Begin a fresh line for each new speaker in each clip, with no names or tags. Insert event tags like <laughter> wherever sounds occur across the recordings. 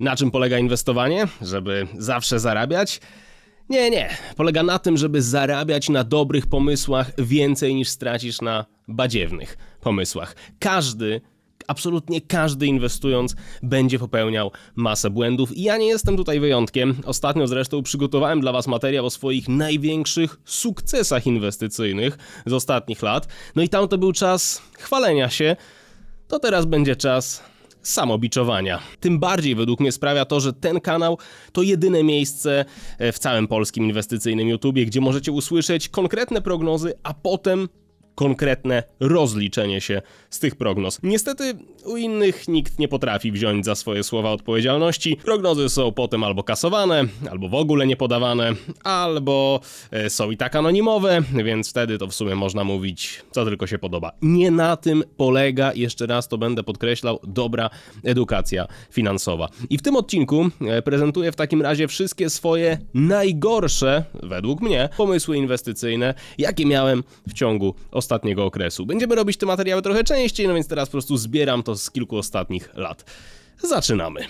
Na czym polega inwestowanie? Żeby zawsze zarabiać? Nie, nie. Polega na tym, żeby zarabiać na dobrych pomysłach więcej niż stracisz na badziewnych pomysłach. Każdy, absolutnie każdy inwestując będzie popełniał masę błędów i ja nie jestem tutaj wyjątkiem. Ostatnio zresztą przygotowałem dla Was materiał o swoich największych sukcesach inwestycyjnych z ostatnich lat. No i tam to był czas chwalenia się. To teraz będzie czas samobiczowania. Tym bardziej według mnie sprawia to, że ten kanał to jedyne miejsce e, w całym polskim inwestycyjnym YouTubie, gdzie możecie usłyszeć konkretne prognozy, a potem konkretne rozliczenie się z tych prognoz. Niestety u innych nikt nie potrafi wziąć za swoje słowa odpowiedzialności. Prognozy są potem albo kasowane, albo w ogóle nie podawane, albo e, są i tak anonimowe, więc wtedy to w sumie można mówić co tylko się podoba. Nie na tym polega, jeszcze raz to będę podkreślał, dobra edukacja finansowa. I w tym odcinku e, prezentuję w takim razie wszystkie swoje najgorsze, według mnie, pomysły inwestycyjne, jakie miałem w ciągu ostatniego okresu. Będziemy robić te materiały trochę częściej, no więc teraz po prostu zbieram to z kilku ostatnich lat. Zaczynamy.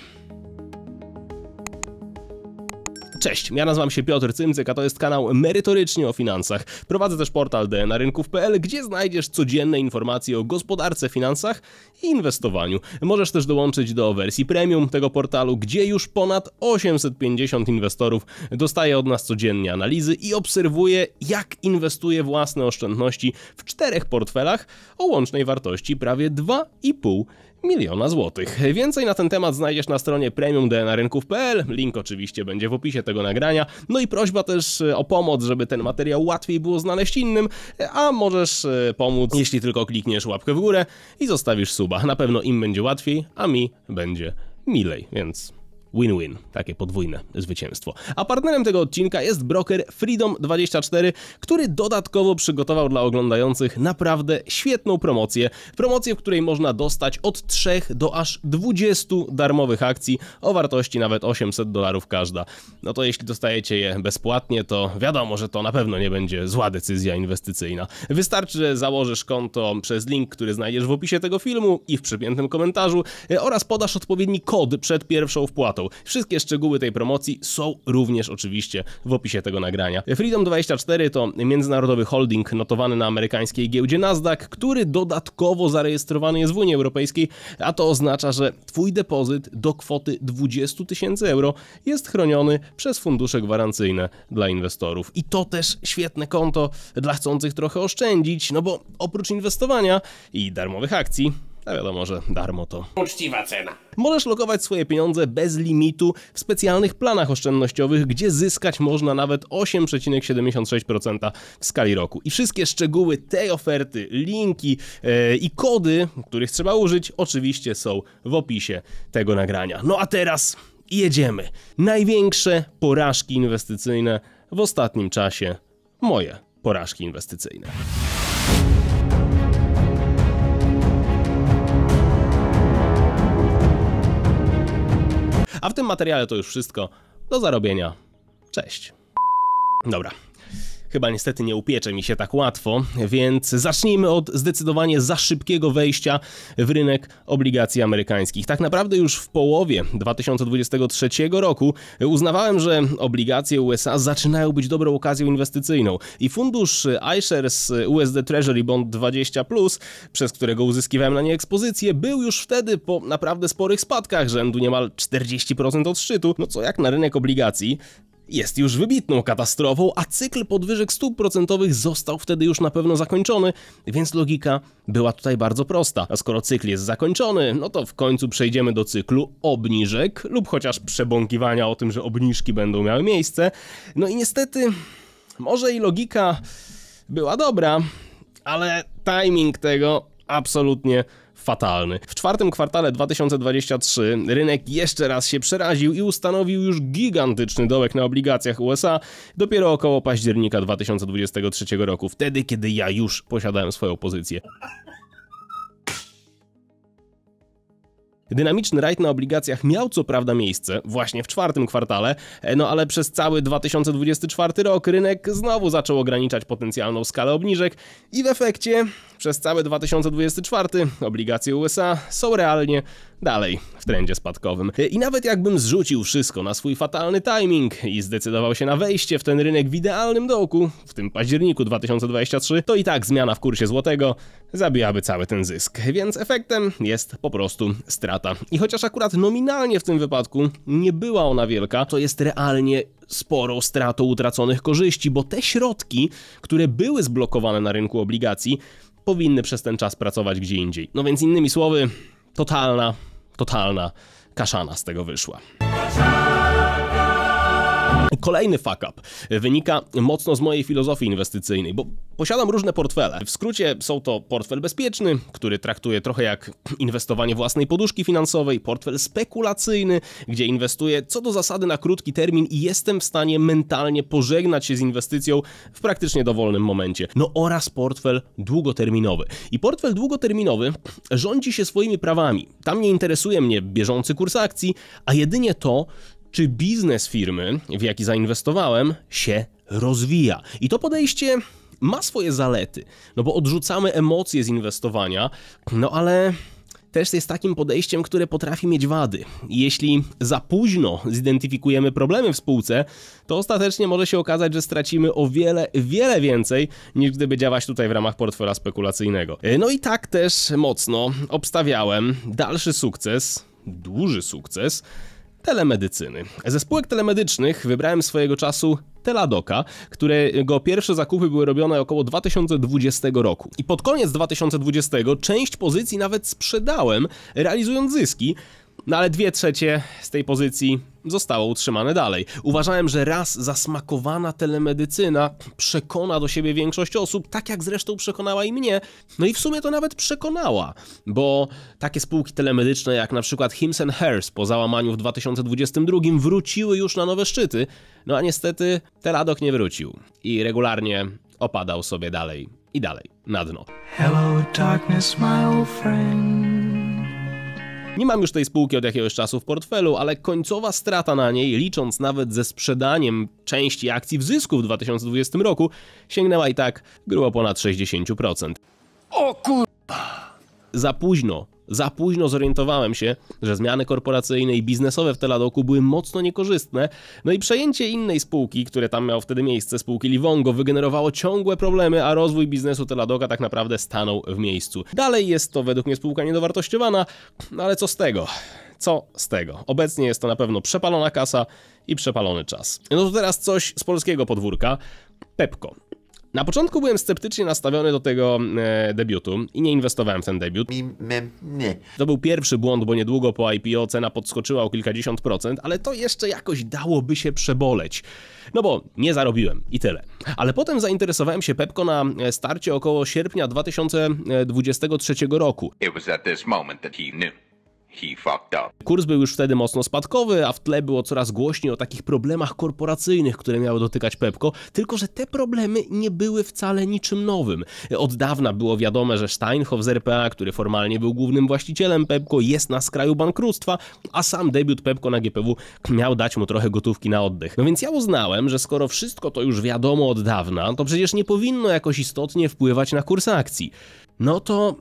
Cześć, ja nazywam się Piotr Cymcyk, a to jest kanał merytorycznie o finansach. Prowadzę też portal dnarynków.pl, gdzie znajdziesz codzienne informacje o gospodarce, finansach i inwestowaniu. Możesz też dołączyć do wersji premium tego portalu, gdzie już ponad 850 inwestorów dostaje od nas codziennie analizy i obserwuje, jak inwestuje własne oszczędności w czterech portfelach o łącznej wartości prawie 2,5 miliona złotych. Więcej na ten temat znajdziesz na stronie premiumdnrynków.pl, link oczywiście będzie w opisie tego nagrania, no i prośba też e, o pomoc, żeby ten materiał łatwiej było znaleźć innym, e, a możesz e, pomóc, jeśli tylko klikniesz łapkę w górę i zostawisz suba. Na pewno im będzie łatwiej, a mi będzie milej, więc Win-win, takie podwójne zwycięstwo. A partnerem tego odcinka jest broker Freedom24, który dodatkowo przygotował dla oglądających naprawdę świetną promocję. Promocję, w której można dostać od 3 do aż 20 darmowych akcji o wartości nawet 800 dolarów każda. No to jeśli dostajecie je bezpłatnie, to wiadomo, że to na pewno nie będzie zła decyzja inwestycyjna. Wystarczy, że założysz konto przez link, który znajdziesz w opisie tego filmu i w przypiętym komentarzu e, oraz podasz odpowiedni kod przed pierwszą wpłatą. Wszystkie szczegóły tej promocji są również oczywiście w opisie tego nagrania. Freedom24 to międzynarodowy holding notowany na amerykańskiej giełdzie Nasdaq, który dodatkowo zarejestrowany jest w Unii Europejskiej, a to oznacza, że Twój depozyt do kwoty 20 tysięcy euro jest chroniony przez fundusze gwarancyjne dla inwestorów. I to też świetne konto dla chcących trochę oszczędzić, no bo oprócz inwestowania i darmowych akcji, a no wiadomo, że darmo to. Uczciwa cena. Możesz lokować swoje pieniądze bez limitu w specjalnych planach oszczędnościowych, gdzie zyskać można nawet 8,76% w skali roku. I wszystkie szczegóły tej oferty, linki yy, i kody, których trzeba użyć, oczywiście są w opisie tego nagrania. No a teraz jedziemy. Największe porażki inwestycyjne w ostatnim czasie. Moje porażki inwestycyjne. w tym materiale to już wszystko. Do zarobienia. Cześć. Dobra, chyba niestety nie upiecze mi się tak łatwo, więc zacznijmy od zdecydowanie za szybkiego wejścia w rynek obligacji amerykańskich. Tak naprawdę już w połowie 2023 roku uznawałem, że obligacje USA zaczynają być dobrą okazją inwestycyjną i fundusz iShares USD Treasury Bond 20, przez którego uzyskiwałem na nie ekspozycję, był już wtedy po naprawdę sporych spadkach rzędu niemal 40% od szczytu, no co jak na rynek obligacji jest już wybitną katastrofą, a cykl podwyżek stóp procentowych został wtedy już na pewno zakończony, więc logika była tutaj bardzo prosta. A skoro cykl jest zakończony, no to w końcu przejdziemy do cyklu obniżek lub chociaż przebąkiwania o tym, że obniżki będą miały miejsce. No i niestety, może i logika była dobra, ale timing tego absolutnie fatalny. W czwartym kwartale 2023 rynek jeszcze raz się przeraził i ustanowił już gigantyczny dołek na obligacjach USA dopiero około października 2023 roku, wtedy kiedy ja już posiadałem swoją pozycję. Dynamiczny rajd na obligacjach miał co prawda miejsce właśnie w czwartym kwartale, e, no ale przez cały 2024 rok rynek znowu zaczął ograniczać potencjalną skalę obniżek i w efekcie przez cały 2024 obligacje USA są realnie dalej w trendzie spadkowym. I nawet jakbym zrzucił wszystko na swój fatalny timing i zdecydował się na wejście w ten rynek w idealnym doku, w tym październiku 2023, to i tak zmiana w kursie złotego zabijałaby cały ten zysk. Więc efektem jest po prostu strata. I chociaż akurat nominalnie w tym wypadku nie była ona wielka, to jest realnie sporą stratą utraconych korzyści, bo te środki, które były zblokowane na rynku obligacji, powinny przez ten czas pracować gdzie indziej. No więc innymi słowy, totalna totalna kaszana z tego wyszła. Kolejny fuck up wynika mocno z mojej filozofii inwestycyjnej, bo posiadam różne portfele. W skrócie są to portfel bezpieczny, który traktuję trochę jak inwestowanie własnej poduszki finansowej, portfel spekulacyjny, gdzie inwestuję co do zasady na krótki termin i jestem w stanie mentalnie pożegnać się z inwestycją w praktycznie dowolnym momencie. No oraz portfel długoterminowy. I portfel długoterminowy rządzi się swoimi prawami. Tam nie interesuje mnie bieżący kurs akcji, a jedynie to, czy biznes firmy, w jaki zainwestowałem, się rozwija. I to podejście ma swoje zalety, no bo odrzucamy emocje z inwestowania, no ale też jest takim podejściem, które potrafi mieć wady. Jeśli za późno zidentyfikujemy problemy w spółce, to ostatecznie może się okazać, że stracimy o wiele, wiele więcej niż gdyby działać tutaj w ramach portfela spekulacyjnego. No i tak też mocno obstawiałem dalszy sukces, duży sukces telemedycyny. Ze spółek telemedycznych wybrałem swojego czasu Teladoka, którego pierwsze zakupy były robione około 2020 roku. I pod koniec 2020 część pozycji nawet sprzedałem, realizując zyski, no ale dwie trzecie z tej pozycji zostało utrzymane dalej. Uważałem, że raz zasmakowana telemedycyna przekona do siebie większość osób, tak jak zresztą przekonała i mnie. No i w sumie to nawet przekonała, bo takie spółki telemedyczne jak na przykład Hims Hers po załamaniu w 2022 wróciły już na nowe szczyty, no a niestety Teladok nie wrócił i regularnie opadał sobie dalej i dalej na dno. Hello darkness my old friend. Nie mam już tej spółki od jakiegoś czasu w portfelu, ale końcowa strata na niej, licząc nawet ze sprzedaniem części akcji w zysku w 2020 roku, sięgnęła i tak grubo ponad 60%. O kurwa! Za późno za późno zorientowałem się, że zmiany korporacyjne i biznesowe w Teladoku były mocno niekorzystne, no i przejęcie innej spółki, które tam miało wtedy miejsce, spółki Livongo, wygenerowało ciągłe problemy, a rozwój biznesu Teladoka tak naprawdę stanął w miejscu. Dalej jest to według mnie spółka niedowartościowana, no ale co z tego? co z tego? Obecnie jest to na pewno przepalona kasa i przepalony czas. No to teraz coś z polskiego podwórka. Pepko. Na początku byłem sceptycznie nastawiony do tego e, debiutu i nie inwestowałem w ten debiut. To był pierwszy błąd, bo niedługo po IPO cena podskoczyła o kilkadziesiąt procent, ale to jeszcze jakoś dałoby się przeboleć. No bo nie zarobiłem i tyle. Ale potem zainteresowałem się Pepko na e, starcie około sierpnia 2023 e, roku. It was at this moment that he knew. Kurs był już wtedy mocno spadkowy, a w tle było coraz głośniej o takich problemach korporacyjnych, które miało dotykać Pepco, tylko że te problemy nie były wcale niczym nowym. Od dawna było wiadome, że Steinhoff z RPA, który formalnie był głównym właścicielem Pepco, jest na skraju bankructwa, a sam debiut Pepco na GPW miał dać mu trochę gotówki na oddech. No więc ja uznałem, że skoro wszystko to już wiadomo od dawna, to przecież nie powinno jakoś istotnie wpływać na kurs akcji. No to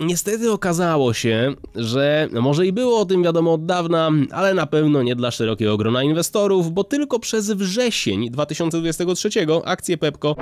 Niestety okazało się, że może i było o tym wiadomo od dawna, ale na pewno nie dla szerokiego grona inwestorów, bo tylko przez wrzesień 2023 akcje Pepco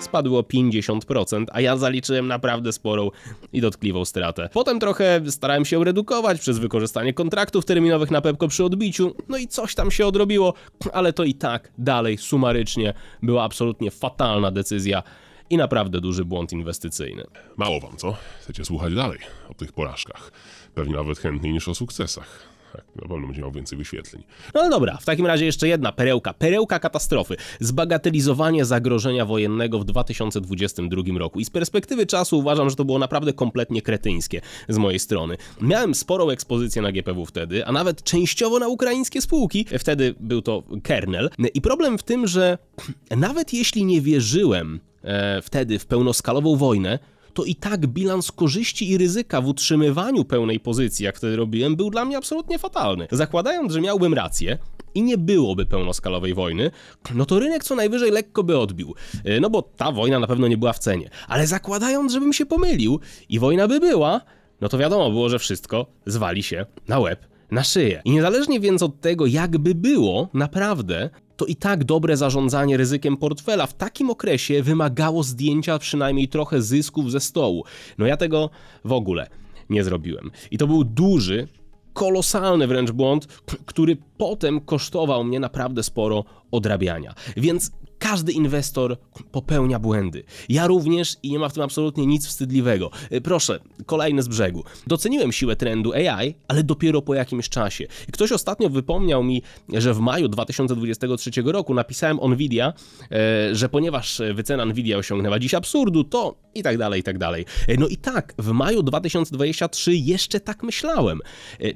spadło 50%, a ja zaliczyłem naprawdę sporą i dotkliwą stratę. Potem trochę starałem się redukować przez wykorzystanie kontraktów terminowych na Pepco przy odbiciu, no i coś tam się odrobiło, ale to i tak dalej sumarycznie była absolutnie fatalna decyzja i naprawdę duży błąd inwestycyjny. Mało wam, co? Chcecie słuchać dalej o tych porażkach. Pewnie nawet chętniej niż o sukcesach. Tak, na pewno będzie miał więcej wyświetleń. No dobra, w takim razie jeszcze jedna perełka. Perełka katastrofy. Zbagatelizowanie zagrożenia wojennego w 2022 roku. I z perspektywy czasu uważam, że to było naprawdę kompletnie kretyńskie z mojej strony. Miałem sporą ekspozycję na GPW wtedy, a nawet częściowo na ukraińskie spółki. Wtedy był to kernel. I problem w tym, że <clears throat> nawet jeśli nie wierzyłem E, wtedy w pełnoskalową wojnę, to i tak bilans korzyści i ryzyka w utrzymywaniu pełnej pozycji, jak wtedy robiłem, był dla mnie absolutnie fatalny. Zakładając, że miałbym rację i nie byłoby pełnoskalowej wojny, no to rynek co najwyżej lekko by odbił, e, no bo ta wojna na pewno nie była w cenie. Ale zakładając, żebym się pomylił i wojna by była, no to wiadomo było, że wszystko zwali się na łeb na szyję. I niezależnie więc od tego, jakby było, naprawdę to i tak dobre zarządzanie ryzykiem portfela w takim okresie wymagało zdjęcia przynajmniej trochę zysków ze stołu. No ja tego w ogóle nie zrobiłem. I to był duży, kolosalny wręcz błąd, który potem kosztował mnie naprawdę sporo odrabiania. Więc każdy inwestor popełnia błędy. Ja również i nie ma w tym absolutnie nic wstydliwego. E, proszę, kolejny z brzegu. Doceniłem siłę trendu AI, ale dopiero po jakimś czasie. Ktoś ostatnio wypomniał mi, że w maju 2023 roku napisałem o Nvidia, e, że ponieważ wycena Nvidia osiągnęła dziś absurdu, to i tak dalej, i tak dalej. E, no i tak, w maju 2023 jeszcze tak myślałem.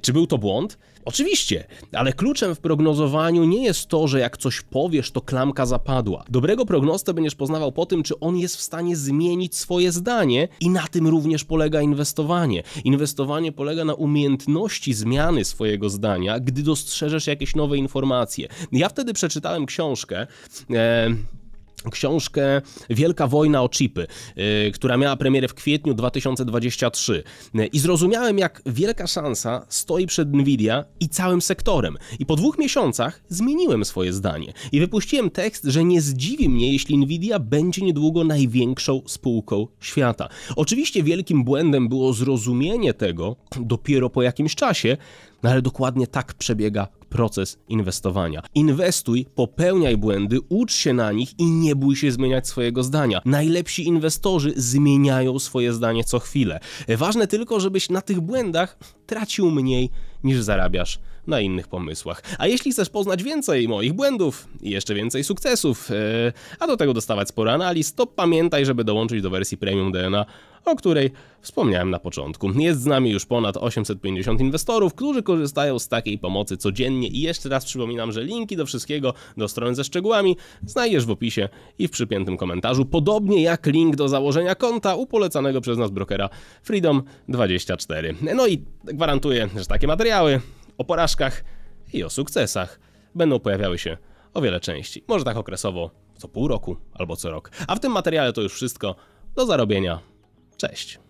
Czy był to błąd? Oczywiście, ale kluczem w prognozowaniu nie jest to, że jak coś powiesz, to klamka zapadła. Dobrego prognostę będziesz poznawał po tym, czy on jest w stanie zmienić swoje zdanie i na tym również polega inwestowanie. Inwestowanie polega na umiejętności zmiany swojego zdania, gdy dostrzeżesz jakieś nowe informacje. Ja wtedy przeczytałem książkę książkę Wielka wojna o chipy, y, która miała premierę w kwietniu 2023. Y, I zrozumiałem, jak wielka szansa stoi przed Nvidia i całym sektorem. I po dwóch miesiącach zmieniłem swoje zdanie i wypuściłem tekst, że nie zdziwi mnie, jeśli Nvidia będzie niedługo największą spółką świata. Oczywiście wielkim błędem było zrozumienie tego dopiero po jakimś czasie, no ale dokładnie tak przebiega proces inwestowania. Inwestuj, popełniaj błędy, ucz się na nich i nie bój się zmieniać swojego zdania. Najlepsi inwestorzy zmieniają swoje zdanie co chwilę. Ważne tylko, żebyś na tych błędach tracił mniej niż zarabiasz na innych pomysłach. A jeśli chcesz poznać więcej moich błędów i jeszcze więcej sukcesów, e, a do tego dostawać sporo analiz, to pamiętaj, żeby dołączyć do wersji premium DNA o której wspomniałem na początku. Jest z nami już ponad 850 inwestorów, którzy korzystają z takiej pomocy codziennie i jeszcze raz przypominam, że linki do wszystkiego, do stron ze szczegółami znajdziesz w opisie i w przypiętym komentarzu, podobnie jak link do założenia konta u polecanego przez nas brokera Freedom24. No i gwarantuję, że takie materiały o porażkach i o sukcesach będą pojawiały się o wiele częściej. Może tak okresowo co pół roku albo co rok. A w tym materiale to już wszystko. Do zarobienia Cześć.